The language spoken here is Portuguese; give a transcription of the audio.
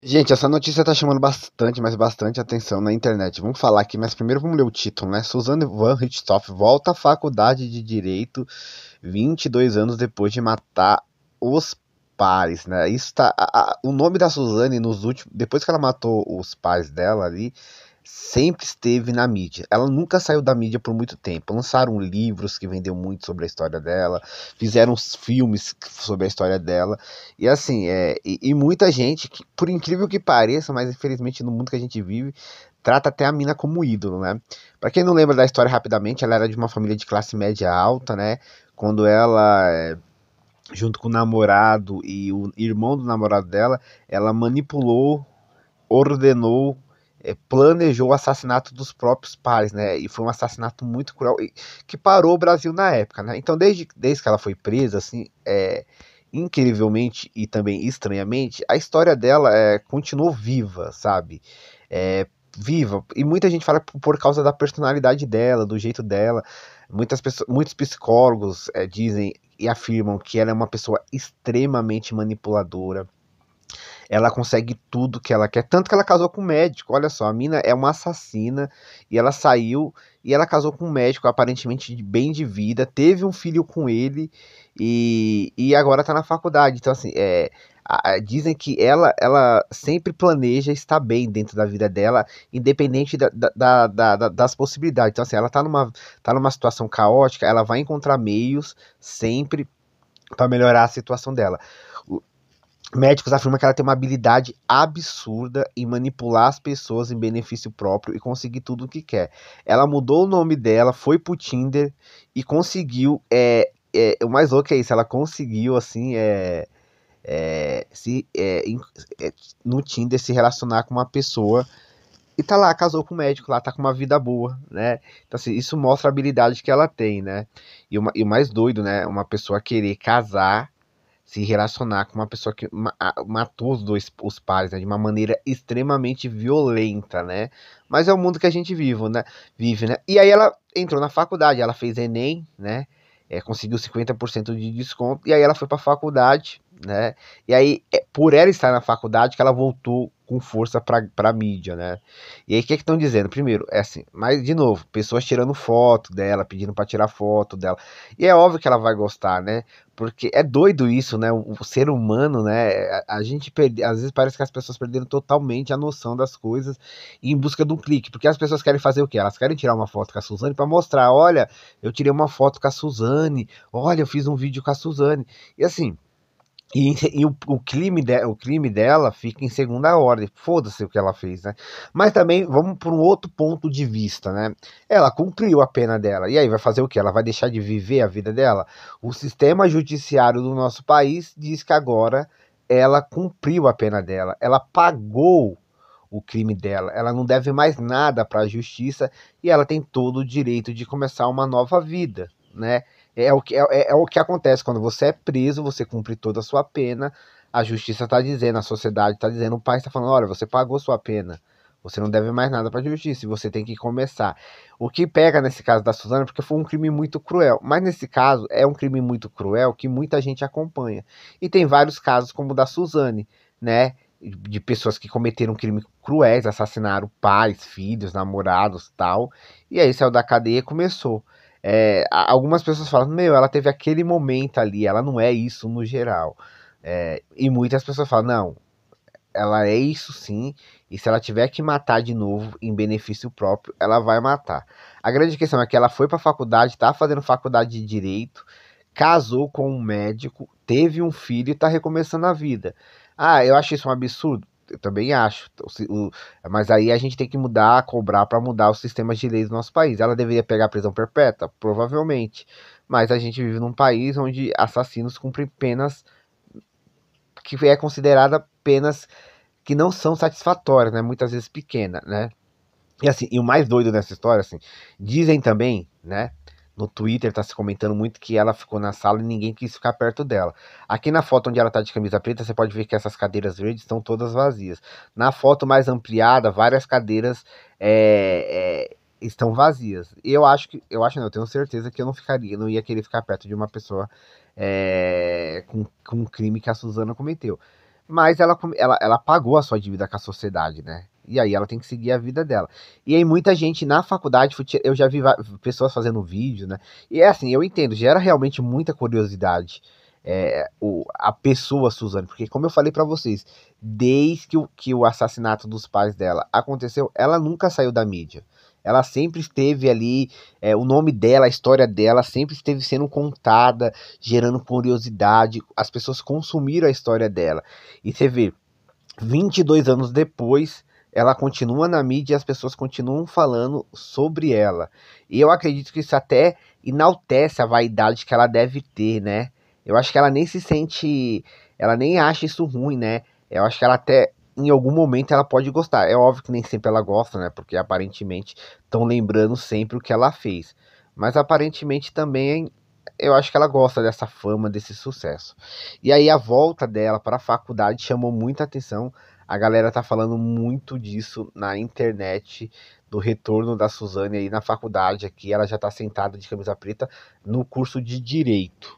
Gente, essa notícia tá chamando bastante, mas bastante atenção na internet. Vamos falar aqui, mas primeiro vamos ler o título, né? Suzanne Van Richthofen volta à faculdade de Direito 22 anos depois de matar os pares, né? Isso tá, a, a, o nome da Suzanne nos últimos, depois que ela matou os pais dela ali, sempre esteve na mídia. Ela nunca saiu da mídia por muito tempo. Lançaram livros que vendeu muito sobre a história dela, fizeram filmes sobre a história dela. E assim, é, e, e muita gente, que, por incrível que pareça, mas infelizmente no mundo que a gente vive, trata até a mina como ídolo, né? Para quem não lembra da história rapidamente, ela era de uma família de classe média alta, né? Quando ela é, junto com o namorado e o irmão do namorado dela, ela manipulou, ordenou é, planejou o assassinato dos próprios pais, né? E foi um assassinato muito cruel que parou o Brasil na época, né? Então, desde, desde que ela foi presa, assim, é, incrivelmente e também estranhamente, a história dela é, continuou viva, sabe? É, viva. E muita gente fala por causa da personalidade dela, do jeito dela. Muitas pessoas, muitos psicólogos é, dizem e afirmam que ela é uma pessoa extremamente manipuladora ela consegue tudo que ela quer, tanto que ela casou com um médico. Olha só, a mina é uma assassina e ela saiu e ela casou com um médico aparentemente bem de vida, teve um filho com ele e, e agora tá na faculdade. Então assim, é, dizem que ela, ela sempre planeja estar bem dentro da vida dela, independente da, da, da, da das possibilidades. Então, assim, ela está numa, tá numa situação caótica, ela vai encontrar meios sempre para melhorar a situação dela. Médicos afirmam que ela tem uma habilidade absurda em manipular as pessoas em benefício próprio e conseguir tudo o que quer. Ela mudou o nome dela, foi pro Tinder e conseguiu. É, é, o mais louco é isso, ela conseguiu, assim, é, é se, in, é, é, no Tinder se relacionar com uma pessoa e tá lá, casou com um médico lá, tá com uma vida boa, né? Então, assim, isso mostra a habilidade que ela tem, né? E, uma, e o mais doido, né? Uma pessoa querer casar se relacionar com uma pessoa que matou os dois os pais né, de uma maneira extremamente violenta, né? Mas é o mundo que a gente vive, né? Vive, né? E aí ela entrou na faculdade, ela fez ENEM, né? É, conseguiu 50% de desconto e aí ela foi para a faculdade, né? E aí é por ela estar na faculdade que ela voltou com força para mídia, né? E aí o que é que estão dizendo? Primeiro, é assim, mas de novo, pessoas tirando foto dela, pedindo para tirar foto dela. E é óbvio que ela vai gostar, né? Porque é doido isso, né? O, o ser humano, né? A, a, gente perde, às vezes parece que as pessoas perderam totalmente a noção das coisas em busca de um clique, porque as pessoas querem fazer o quê? Elas querem tirar uma foto com a Suzane para mostrar, olha, eu tirei uma foto com a Suzane, olha, eu fiz um vídeo com a Suzane. E assim, e, e o, o, crime de, o crime dela fica em segunda ordem. Foda-se o que ela fez, né? Mas também vamos por um outro ponto de vista, né? Ela cumpriu a pena dela. E aí vai fazer o que? Ela vai deixar de viver a vida dela? O sistema judiciário do nosso país diz que agora ela cumpriu a pena dela. Ela pagou o crime dela. Ela não deve mais nada para a justiça e ela tem todo o direito de começar uma nova vida, né? É o, que, é, é, é o que acontece quando você é preso, você cumpre toda a sua pena, a justiça está dizendo, a sociedade está dizendo, o pai está falando, olha, você pagou sua pena, você não deve mais nada para a justiça, você tem que começar. O que pega nesse caso da Suzana, é porque foi um crime muito cruel, mas nesse caso é um crime muito cruel que muita gente acompanha. E tem vários casos como o da Suzane, né, de pessoas que cometeram crimes cruéis, assassinaram pais, filhos, namorados, tal, e aí saiu da cadeia e começou. É, algumas pessoas falam, meu, ela teve aquele momento ali, ela não é isso no geral. É, e muitas pessoas falam, não, ela é isso sim, e se ela tiver que matar de novo em benefício próprio, ela vai matar. A grande questão é que ela foi para faculdade, está fazendo faculdade de direito, casou com um médico, teve um filho e está recomeçando a vida. Ah, eu acho isso um absurdo? eu também acho. O, o, mas aí a gente tem que mudar, cobrar para mudar os sistemas de leis do nosso país. Ela deveria pegar prisão perpétua? Provavelmente. Mas a gente vive num país onde assassinos cumprem penas que é considerada penas que não são satisfatórias, né? Muitas vezes pequena, né? E assim, e o mais doido nessa história, assim, dizem também, né? no Twitter está se comentando muito que ela ficou na sala e ninguém quis ficar perto dela. Aqui na foto onde ela está de camisa preta, você pode ver que essas cadeiras verdes estão todas vazias. Na foto mais ampliada, várias cadeiras é, é, estão vazias. Eu acho que, eu acho, não, eu tenho certeza que eu não ficaria, não ia querer ficar perto de uma pessoa é, com, com um crime que a Suzana cometeu. Mas ela, ela, ela pagou a sua dívida com a sociedade, né? e aí ela tem que seguir a vida dela. E aí muita gente na faculdade, eu já vi pessoas fazendo vídeo, né? E é assim, eu entendo, gera realmente muita curiosidade. É, o, a pessoa Suzane, porque como eu falei para vocês, desde que o, que o assassinato dos pais dela aconteceu, ela nunca saiu da mídia. Ela sempre esteve ali, é, o nome dela, a história dela sempre esteve sendo contada, gerando curiosidade. As pessoas consumiram a história dela. E você vê, 22 anos depois, ela continua na mídia e as pessoas continuam falando sobre ela. E eu acredito que isso até enaltece a vaidade que ela deve ter, né? Eu acho que ela nem se sente, ela nem acha isso ruim, né? Eu acho que ela até em algum momento ela pode gostar. É óbvio que nem sempre ela gosta, né? Porque aparentemente estão lembrando sempre o que ela fez. Mas aparentemente também eu acho que ela gosta dessa fama, desse sucesso. E aí a volta dela para a faculdade chamou muita atenção. A galera tá falando muito disso na internet, do retorno da Suzane aí na faculdade aqui. Ela já tá sentada de camisa preta no curso de Direito.